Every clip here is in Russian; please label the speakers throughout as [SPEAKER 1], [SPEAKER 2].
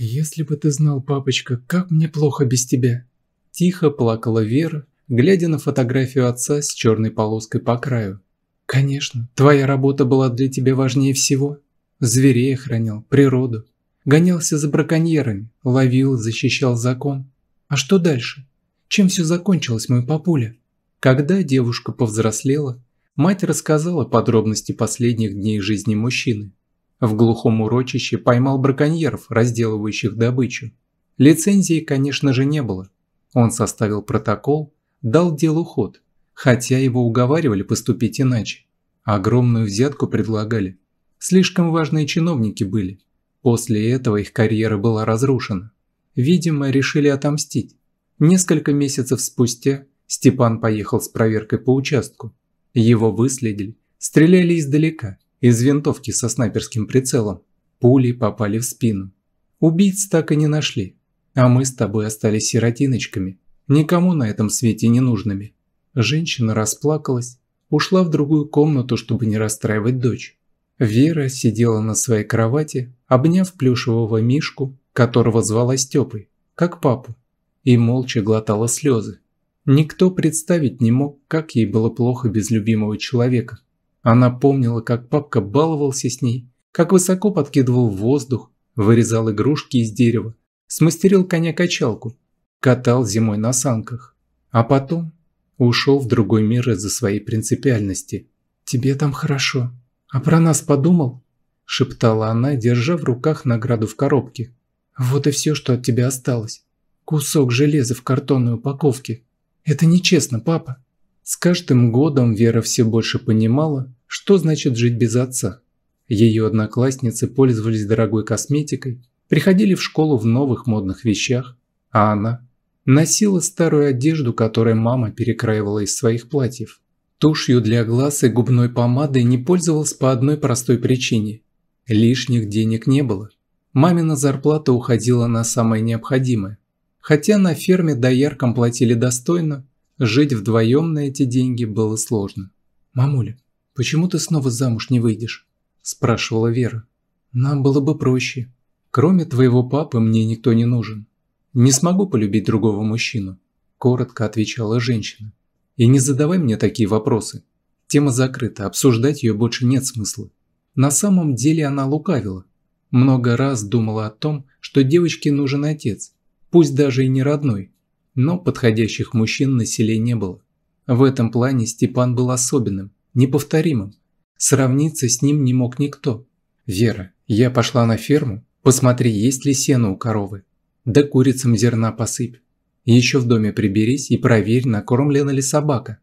[SPEAKER 1] «Если бы ты знал, папочка, как мне плохо без тебя!» Тихо плакала Вера, глядя на фотографию отца с черной полоской по краю. «Конечно, твоя работа была для тебя важнее всего. Зверей охранял, природу. Гонялся за браконьерами, ловил, защищал закон. А что дальше? Чем все закончилось, мой папуля?» Когда девушка повзрослела, мать рассказала подробности последних дней жизни мужчины. В глухом урочище поймал браконьеров, разделывающих добычу. Лицензии, конечно же, не было. Он составил протокол, дал делу ход, хотя его уговаривали поступить иначе. Огромную взятку предлагали. Слишком важные чиновники были. После этого их карьера была разрушена. Видимо, решили отомстить. Несколько месяцев спустя Степан поехал с проверкой по участку. Его выследили, стреляли издалека – из винтовки со снайперским прицелом пули попали в спину. Убийц так и не нашли, а мы с тобой остались сиротиночками, никому на этом свете не нужными. Женщина расплакалась, ушла в другую комнату, чтобы не расстраивать дочь. Вера сидела на своей кровати, обняв плюшевого мишку, которого звала Степой, как папу, и молча глотала слезы. Никто представить не мог, как ей было плохо без любимого человека, она помнила, как папка баловался с ней, как высоко подкидывал в воздух, вырезал игрушки из дерева, смастерил коня-качалку, катал зимой на санках. А потом ушел в другой мир из-за своей принципиальности. «Тебе там хорошо. А про нас подумал?» – шептала она, держа в руках награду в коробке. «Вот и все, что от тебя осталось. Кусок железа в картонной упаковке. Это нечестно, папа». С каждым годом Вера все больше понимала, что значит жить без отца. Ее одноклассницы пользовались дорогой косметикой, приходили в школу в новых модных вещах, а она носила старую одежду, которую мама перекраивала из своих платьев. Тушью для глаз и губной помадой не пользовалась по одной простой причине. Лишних денег не было. Мамина зарплата уходила на самое необходимое. Хотя на ферме дояркам платили достойно, Жить вдвоем на эти деньги было сложно. «Мамуля, почему ты снова замуж не выйдешь?» – спрашивала Вера. «Нам было бы проще. Кроме твоего папы мне никто не нужен. Не смогу полюбить другого мужчину», – коротко отвечала женщина. «И не задавай мне такие вопросы. Тема закрыта, обсуждать ее больше нет смысла». На самом деле она лукавила. Много раз думала о том, что девочке нужен отец, пусть даже и не родной, но подходящих мужчин на селе не было. В этом плане Степан был особенным, неповторимым. Сравниться с ним не мог никто. «Вера, я пошла на ферму, посмотри, есть ли сено у коровы. Да курицам зерна посыпь. Еще в доме приберись и проверь, накормлена ли собака».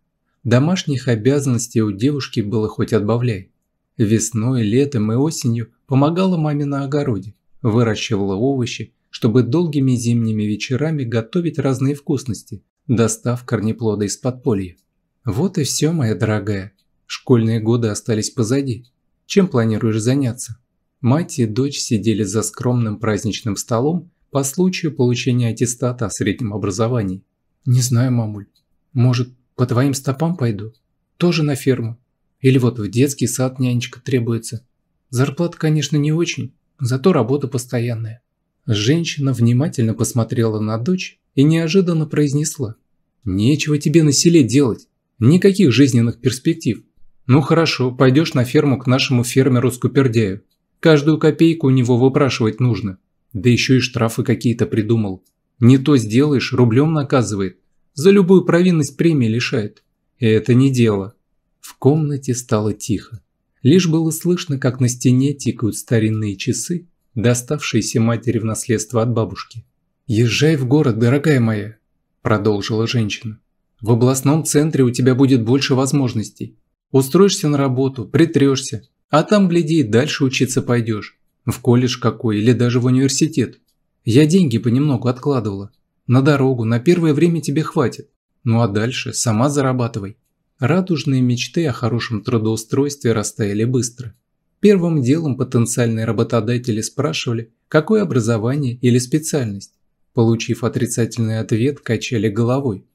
[SPEAKER 1] Домашних обязанностей у девушки было хоть отбавляй. Весной, летом и осенью помогала маме на огороде, выращивала овощи, чтобы долгими зимними вечерами готовить разные вкусности, достав корнеплоды из подполья. Вот и все, моя дорогая. Школьные годы остались позади. Чем планируешь заняться? Мать и дочь сидели за скромным праздничным столом по случаю получения аттестата о среднем образовании. «Не знаю, мамуль. Может, по твоим стопам пойду? Тоже на ферму? Или вот в детский сад нянечка требуется? Зарплата, конечно, не очень, зато работа постоянная. Женщина внимательно посмотрела на дочь и неожиданно произнесла. «Нечего тебе на селе делать. Никаких жизненных перспектив. Ну хорошо, пойдешь на ферму к нашему фермеру Скупердяю. Каждую копейку у него выпрашивать нужно. Да еще и штрафы какие-то придумал. Не то сделаешь, рублем наказывает. За любую провинность премии лишает. И это не дело». В комнате стало тихо. Лишь было слышно, как на стене тикают старинные часы, доставшиеся матери в наследство от бабушки. «Езжай в город, дорогая моя», – продолжила женщина. «В областном центре у тебя будет больше возможностей. Устроишься на работу, притрешься, а там, гляди, дальше учиться пойдешь. В колледж какой или даже в университет. Я деньги понемногу откладывала. На дорогу, на первое время тебе хватит. Ну а дальше сама зарабатывай». Радужные мечты о хорошем трудоустройстве растаяли быстро. Первым делом потенциальные работодатели спрашивали, какое образование или специальность. Получив отрицательный ответ, качали головой.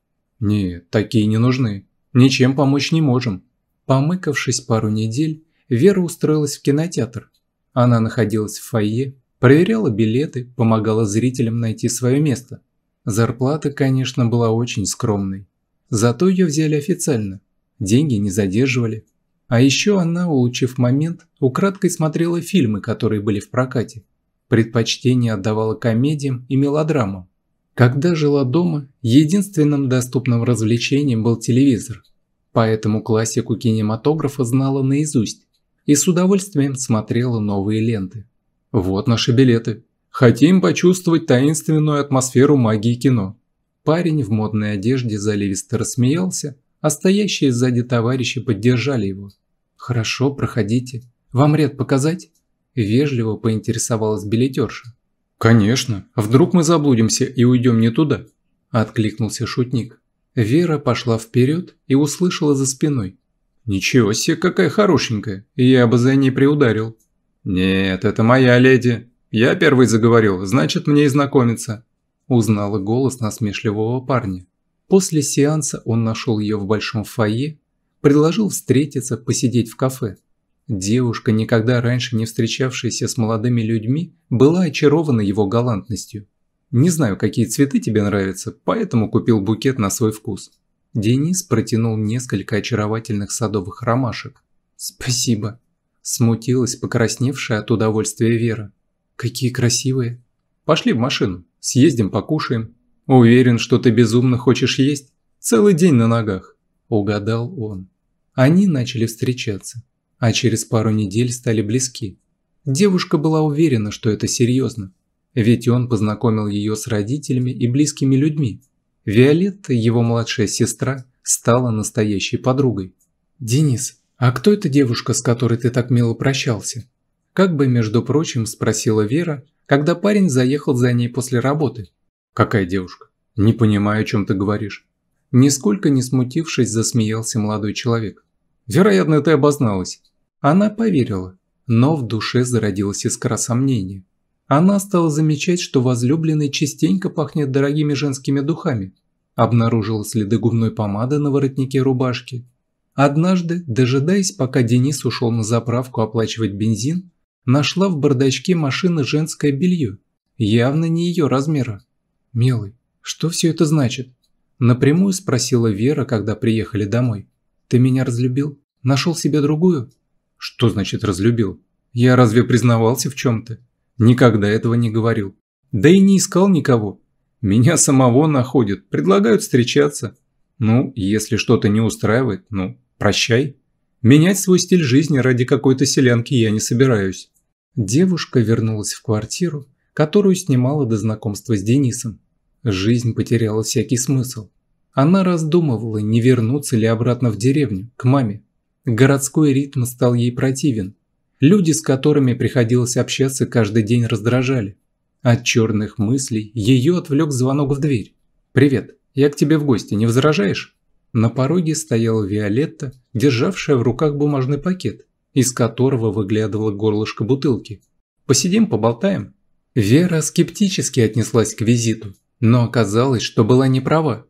[SPEAKER 1] «Нет, такие не нужны. Ничем помочь не можем». Помыкавшись пару недель, Вера устроилась в кинотеатр. Она находилась в фойе, проверяла билеты, помогала зрителям найти свое место. Зарплата, конечно, была очень скромной. Зато ее взяли официально. Деньги не задерживали, а еще она, улучив момент, украдкой смотрела фильмы, которые были в прокате. Предпочтение отдавала комедиям и мелодрамам. Когда жила дома, единственным доступным развлечением был телевизор. Поэтому классику кинематографа знала наизусть и с удовольствием смотрела новые ленты. Вот наши билеты. Хотим почувствовать таинственную атмосферу магии кино. Парень в модной одежде заливисто рассмеялся, а стоящие сзади товарищи поддержали его. «Хорошо, проходите. Вам ряд показать?» Вежливо поинтересовалась билетерша. «Конечно. Вдруг мы заблудимся и уйдем не туда?» Откликнулся шутник. Вера пошла вперед и услышала за спиной. «Ничего себе, какая хорошенькая! Я бы за ней приударил». «Нет, это моя леди. Я первый заговорил, значит мне и знакомиться». Узнала голос насмешливого парня. После сеанса он нашел ее в большом фойе предложил встретиться, посидеть в кафе. Девушка, никогда раньше не встречавшаяся с молодыми людьми, была очарована его галантностью. «Не знаю, какие цветы тебе нравятся, поэтому купил букет на свой вкус». Денис протянул несколько очаровательных садовых ромашек. «Спасибо», – смутилась покрасневшая от удовольствия Вера. «Какие красивые!» «Пошли в машину, съездим покушаем. Уверен, что ты безумно хочешь есть. Целый день на ногах» угадал он. Они начали встречаться, а через пару недель стали близки. Девушка была уверена, что это серьезно, ведь он познакомил ее с родителями и близкими людьми. Виолетта, его младшая сестра, стала настоящей подругой. «Денис, а кто эта девушка, с которой ты так мило прощался?» Как бы, между прочим, спросила Вера, когда парень заехал за ней после работы. «Какая девушка? Не понимаю, о чем ты говоришь». Нисколько не смутившись, засмеялся молодой человек. «Вероятно, ты обозналась». Она поверила, но в душе зародилась искра сомнения. Она стала замечать, что возлюбленный частенько пахнет дорогими женскими духами. Обнаружила следы губной помады на воротнике рубашки. Однажды, дожидаясь, пока Денис ушел на заправку оплачивать бензин, нашла в бардачке машины женское белье, явно не ее размера. «Милый, что все это значит?» Напрямую спросила Вера, когда приехали домой. «Ты меня разлюбил? Нашел себе другую?» «Что значит разлюбил? Я разве признавался в чем-то? Никогда этого не говорил. Да и не искал никого. Меня самого находят, предлагают встречаться. Ну, если что-то не устраивает, ну, прощай. Менять свой стиль жизни ради какой-то селянки я не собираюсь». Девушка вернулась в квартиру, которую снимала до знакомства с Денисом. Жизнь потеряла всякий смысл. Она раздумывала, не вернуться ли обратно в деревню, к маме. Городской ритм стал ей противен. Люди, с которыми приходилось общаться, каждый день раздражали. От черных мыслей ее отвлек звонок в дверь. «Привет, я к тебе в гости, не возражаешь?» На пороге стояла Виолетта, державшая в руках бумажный пакет, из которого выглядывало горлышко бутылки. «Посидим, поболтаем?» Вера скептически отнеслась к визиту. Но оказалось, что была не права.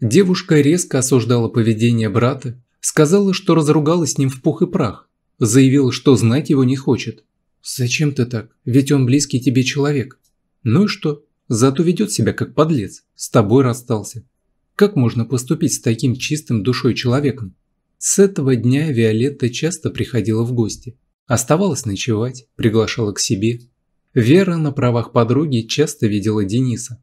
[SPEAKER 1] Девушка резко осуждала поведение брата, сказала, что разругалась с ним в пух и прах, заявила, что знать его не хочет. «Зачем ты так? Ведь он близкий тебе человек». «Ну и что? Зато ведет себя как подлец. С тобой расстался». Как можно поступить с таким чистым душой человеком? С этого дня Виолетта часто приходила в гости. Оставалась ночевать, приглашала к себе. Вера на правах подруги часто видела Дениса.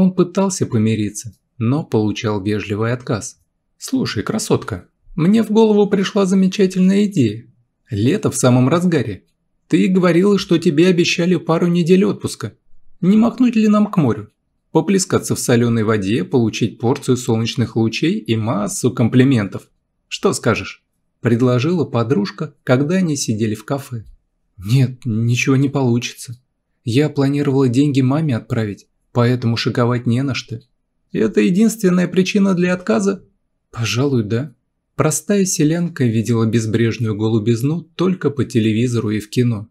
[SPEAKER 1] Он пытался помириться, но получал вежливый отказ. «Слушай, красотка, мне в голову пришла замечательная идея. Лето в самом разгаре. Ты говорила, что тебе обещали пару недель отпуска. Не махнуть ли нам к морю? Поплескаться в соленой воде, получить порцию солнечных лучей и массу комплиментов. Что скажешь?» Предложила подружка, когда они сидели в кафе. «Нет, ничего не получится. Я планировала деньги маме отправить, поэтому шиковать не на что. Это единственная причина для отказа? Пожалуй, да. Простая селянка видела безбрежную голубизну только по телевизору и в кино.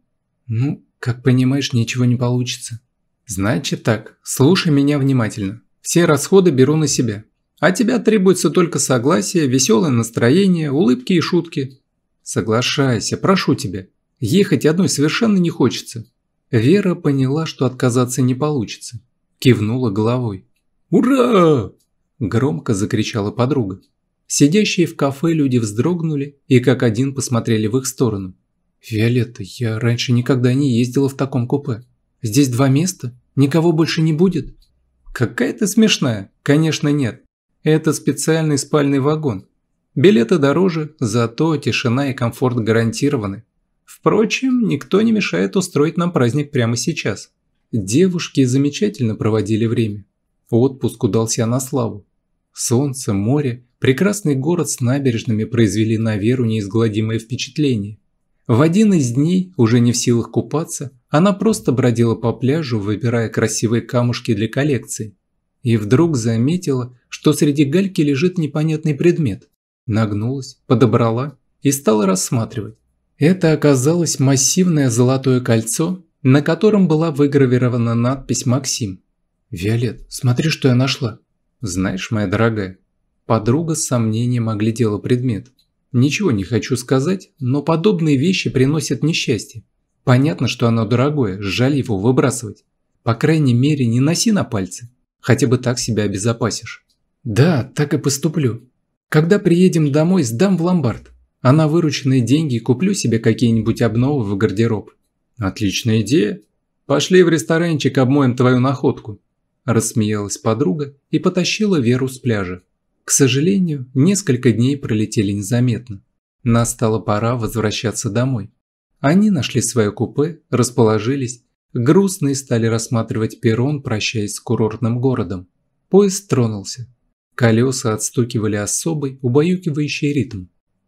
[SPEAKER 1] Ну, как понимаешь, ничего не получится. Значит так, слушай меня внимательно. Все расходы беру на себя. А тебя требуется только согласие, веселое настроение, улыбки и шутки. Соглашайся, прошу тебя. Ехать одной совершенно не хочется. Вера поняла, что отказаться не получится кивнула головой. «Ура!» – громко закричала подруга. Сидящие в кафе люди вздрогнули и как один посмотрели в их сторону. «Виолетта, я раньше никогда не ездила в таком купе. Здесь два места? Никого больше не будет?» «Какая ты смешная!» «Конечно нет. Это специальный спальный вагон. Билеты дороже, зато тишина и комфорт гарантированы. Впрочем, никто не мешает устроить нам праздник прямо сейчас». Девушки замечательно проводили время. Отпуск удался на славу. Солнце, море, прекрасный город с набережными произвели на Веру неизгладимое впечатление. В один из дней, уже не в силах купаться, она просто бродила по пляжу, выбирая красивые камушки для коллекции. И вдруг заметила, что среди гальки лежит непонятный предмет. Нагнулась, подобрала и стала рассматривать. Это оказалось массивное золотое кольцо на котором была выгравирована надпись «Максим». «Виолет, смотри, что я нашла». «Знаешь, моя дорогая». Подруга с сомнением оглядела предмет. «Ничего не хочу сказать, но подобные вещи приносят несчастье. Понятно, что оно дорогое, жаль его выбрасывать. По крайней мере, не носи на пальце. Хотя бы так себя обезопасишь». «Да, так и поступлю. Когда приедем домой, сдам в ломбард, а на вырученные деньги куплю себе какие-нибудь обновы в гардероб». «Отличная идея. Пошли в ресторанчик, обмоем твою находку», – рассмеялась подруга и потащила Веру с пляжа. К сожалению, несколько дней пролетели незаметно. Настала пора возвращаться домой. Они нашли свое купе, расположились, грустные стали рассматривать перрон, прощаясь с курортным городом. Поезд тронулся. Колеса отстукивали особый, убаюкивающий ритм.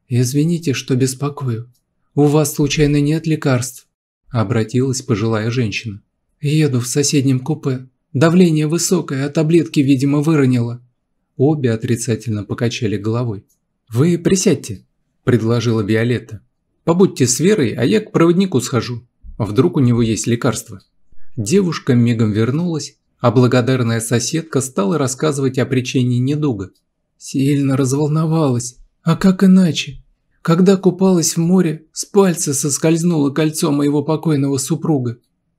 [SPEAKER 1] «Извините, что беспокою. У вас случайно нет лекарств?» Обратилась пожилая женщина. «Еду в соседнем купе. Давление высокое, а таблетки, видимо, выронила». Обе отрицательно покачали головой. «Вы присядьте», – предложила Виолетта. «Побудьте с Верой, а я к проводнику схожу. Вдруг у него есть лекарство». Девушка мигом вернулась, а благодарная соседка стала рассказывать о причине недуга. «Сильно разволновалась. А как иначе? Когда купалась в море, с пальца соскользнуло кольцо моего покойного супруга.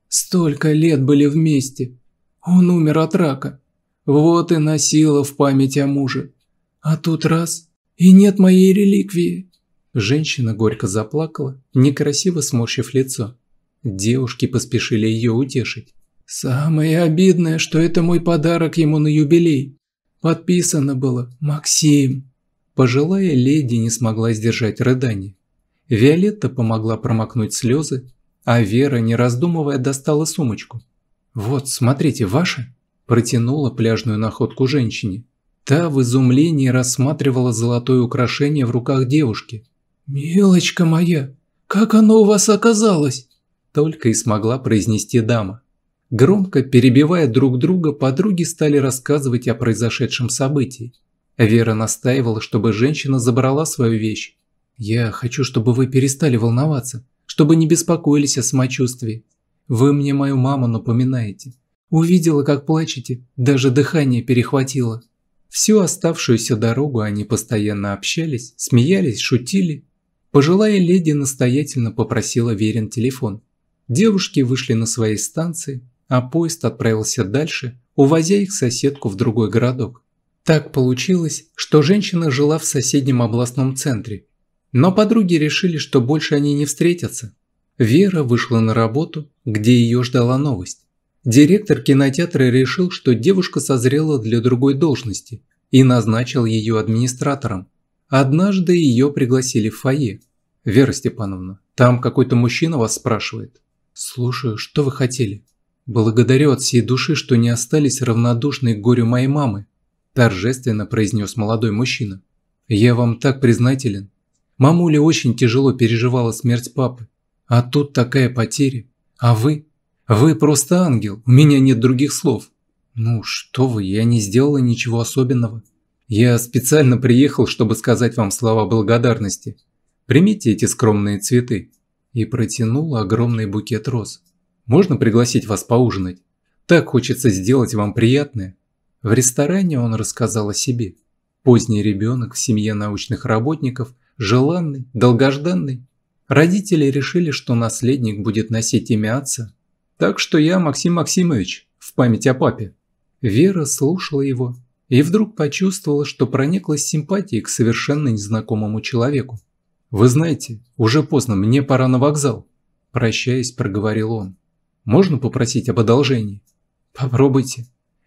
[SPEAKER 1] Столько лет были вместе. Он умер от рака. Вот и носила в память о муже. А тут раз – и нет моей реликвии. Женщина горько заплакала, некрасиво сморщив лицо. Девушки поспешили ее утешить. «Самое обидное, что это мой подарок ему на юбилей. Подписано было «Максим». Пожилая леди не смогла сдержать рыданий. Виолетта помогла промокнуть слезы, а Вера, не раздумывая, достала сумочку. «Вот, смотрите, ваша!» – протянула пляжную находку женщине. Та в изумлении рассматривала золотое украшение в руках девушки. «Милочка моя, как оно у вас оказалось?» Только и смогла произнести дама. Громко перебивая друг друга, подруги стали рассказывать о произошедшем событии. Вера настаивала, чтобы женщина забрала свою вещь. «Я хочу, чтобы вы перестали волноваться, чтобы не беспокоились о самочувствии. Вы мне мою маму напоминаете. Увидела, как плачете, даже дыхание перехватило». Всю оставшуюся дорогу они постоянно общались, смеялись, шутили. Пожилая леди настоятельно попросила Верин телефон. Девушки вышли на своей станции, а поезд отправился дальше, увозя их соседку в другой городок. Так получилось, что женщина жила в соседнем областном центре. Но подруги решили, что больше они не встретятся. Вера вышла на работу, где ее ждала новость. Директор кинотеатра решил, что девушка созрела для другой должности и назначил ее администратором. Однажды ее пригласили в фойе. «Вера Степановна, там какой-то мужчина вас спрашивает». «Слушаю, что вы хотели?» «Благодарю от всей души, что не остались равнодушны к горю моей мамы», – торжественно произнес молодой мужчина. «Я вам так признателен. Мамуля очень тяжело переживала смерть папы. А тут такая потеря. А вы? Вы просто ангел, у меня нет других слов». «Ну что вы, я не сделала ничего особенного. Я специально приехал, чтобы сказать вам слова благодарности. Примите эти скромные цветы». И протянул огромный букет роз. «Можно пригласить вас поужинать? Так хочется сделать вам приятное». В ресторане он рассказал о себе. Поздний ребенок в семье научных работников, желанный, долгожданный. Родители решили, что наследник будет носить имя отца. Так что я Максим Максимович, в память о папе. Вера слушала его и вдруг почувствовала, что прониклась симпатией к совершенно незнакомому человеку. «Вы знаете, уже поздно, мне пора на вокзал», – прощаясь, проговорил он. «Можно попросить об одолжении?» «Попробуйте»,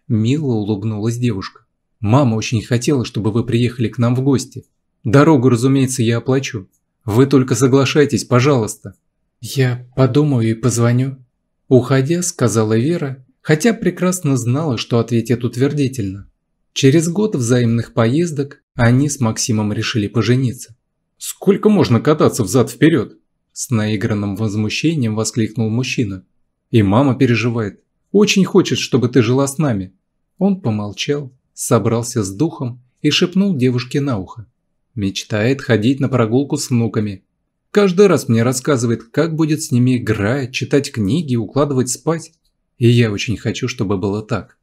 [SPEAKER 1] Мило улыбнулась девушка. «Мама очень хотела, чтобы вы приехали к нам в гости. Дорогу, разумеется, я оплачу. Вы только соглашайтесь, пожалуйста». «Я подумаю и позвоню». Уходя, сказала Вера, хотя прекрасно знала, что ответит утвердительно. Через год взаимных поездок они с Максимом решили пожениться. «Сколько можно кататься взад-вперед?» С наигранным возмущением воскликнул мужчина. «И мама переживает. Очень хочет, чтобы ты жила с нами». Он помолчал, собрался с духом и шепнул девушке на ухо. Мечтает ходить на прогулку с внуками. Каждый раз мне рассказывает, как будет с ними играть, читать книги, укладывать спать. И я очень хочу, чтобы было так.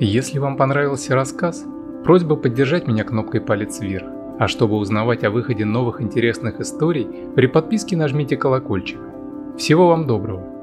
[SPEAKER 1] Если вам понравился рассказ, просьба поддержать меня кнопкой «Палец вверх». А чтобы узнавать о выходе новых интересных историй, при подписке нажмите колокольчик. Всего вам доброго!